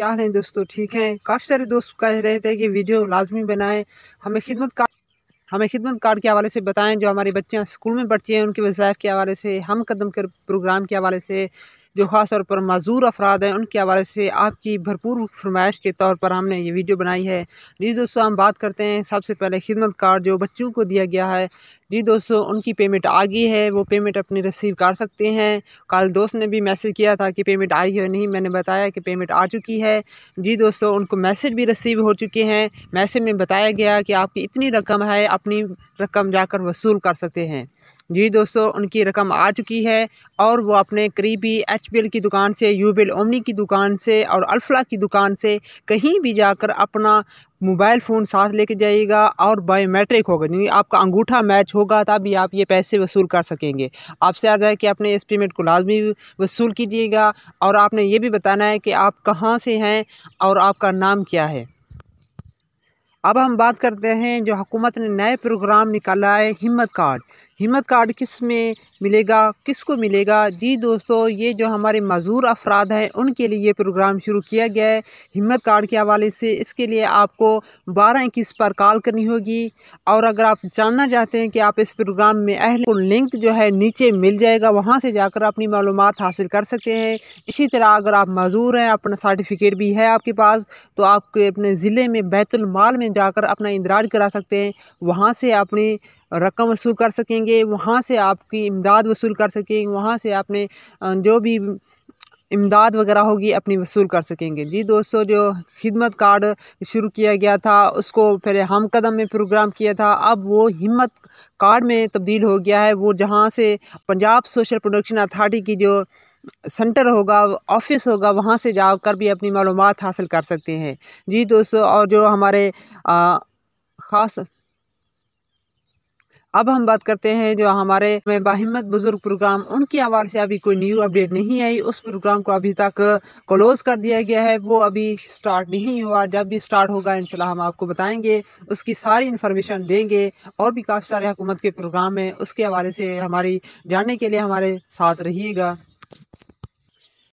کیا رہیں دوستوں ٹھیک ہیں کافی سارے دوست کہہ رہے تھے کہ ویڈیو لازمی بنائیں ہمیں خدمت کارڈ ہمیں خدمت کارڈ کے حوالے سے بتائیں جو ہماری بچیاں اسکول میں بڑھتی ہیں ان کے وظائف کے حوالے سے ہم قدم کر پروگرام کے حوالے سے جو خاص طور پر معذور افراد ہیں ان کے حوالے سے آپ کی بھرپور فرمائش کے طور پر ہم نے یہ ویڈیو بنائی ہے جی دوستوں ہم بات کرتے ہیں سب سے پہلے خدمت کارڈ جو بچوں کو دیا گیا ہے جی دوستو ان کی پیمنٹ آ گئی ہے وہ پیمنٹ اپنی رسیو کر سکتے ہیں کال دوست نے بھی میسیج کیا تھا کہ پیمنٹ آئی ہے نہیں میں نے بتایا کہ پیمنٹ آ چکی ہے جی دوستو ان کو میسیج بھی ریسیو ہو چکے ہیں میسیج میں بتایا گیا کہ آپ کی اتنی رقم ہے اپنی رقم جا کر وصول کر سکتے ہیں جی دوستو ان کی رقم آ چکی ہے اور وہ اپنے قریبی ایچ بی ایل کی دکان سے یو بی ایل کی دکان سے اور الفلا کی دکان سے کہیں بھی جا کر اپنا موبائل فون ساتھ لے کے جائیے گا اور بائی میٹرک ہوگا یعنی آپ کا انگوٹھا میچ ہوگا تبھی آپ یہ پیسے وصول کر سکیں گے آپ سے عرض ہے کہ اپنے اس پیمنٹ کو لازمی وصول کیجیے گا اور آپ نے یہ بھی بتانا ہے کہ آپ کہاں سے ہیں اور آپ کا نام کیا ہے اب ہم بات کرتے ہیں جو حکومت نے نئے پروگرام نکالا ہے ہمت کارڈ ہمت کارڈ کس میں ملے گا کس کو ملے گا جی دوستو یہ جو ہمارے معذور افراد ہیں ان کے لیے یہ پروگرام شروع کیا گیا ہے ہمت کارڈ کے حوالے سے اس کے لیے آپ کو بارہ اکیس پر کال کرنی ہوگی اور اگر آپ جاننا چاہتے ہیں کہ آپ اس پروگرام میں اہل کو لنک جو ہے نیچے مل جائے گا وہاں سے جا کر اپنی معلومات حاصل کر سکتے ہیں اسی طرح اگر آپ معذور ہیں اپنا سرٹیفکیٹ بھی ہے آپ کے پاس تو آپ اپنے ضلع میں بیت المال میں جا کر اپنا اندراج کرا سکتے ہیں وہاں سے اپنی رقم وصول کر سکیں گے وہاں سے آپ کی امداد وصول کر سکیں گے وہاں سے آپ نے جو بھی امداد وغیرہ ہوگی اپنی وصول کر سکیں گے جی دوستو جو خدمت کارڈ شروع کیا گیا تھا اس کو پھر ہم قدم میں پروگرام کیا تھا اب وہ ہمت کارڈ میں تبدیل ہو گیا ہے وہ جہاں سے پنجاب سوشل پروڈکشن اتھارٹی کی جو سنٹر ہوگا آفس ہوگا وہاں سے جا کر بھی اپنی معلومات حاصل کر سکتے ہیں جی دوستو اور جو ہمارے خاص اب ہم بات کرتے ہیں جو ہمارے میں باہمت بزرگ پروگرام ان کے حوالے سے ابھی کوئی نیو اپڈیٹ نہیں آئی اس پروگرام کو ابھی تک کلوز کر دیا گیا ہے وہ ابھی سٹارٹ نہیں ہوا جب بھی سٹارٹ ہوگا انشاءاللہ ہم آپ کو بتائیں گے اس کی ساری انفارمیشن دیں گے اور بھی کافی سارے حکومت کے پروگرام ہیں اس کے حوالے سے ہماری جاننے کے لیے ہمارے ساتھ رہیے گا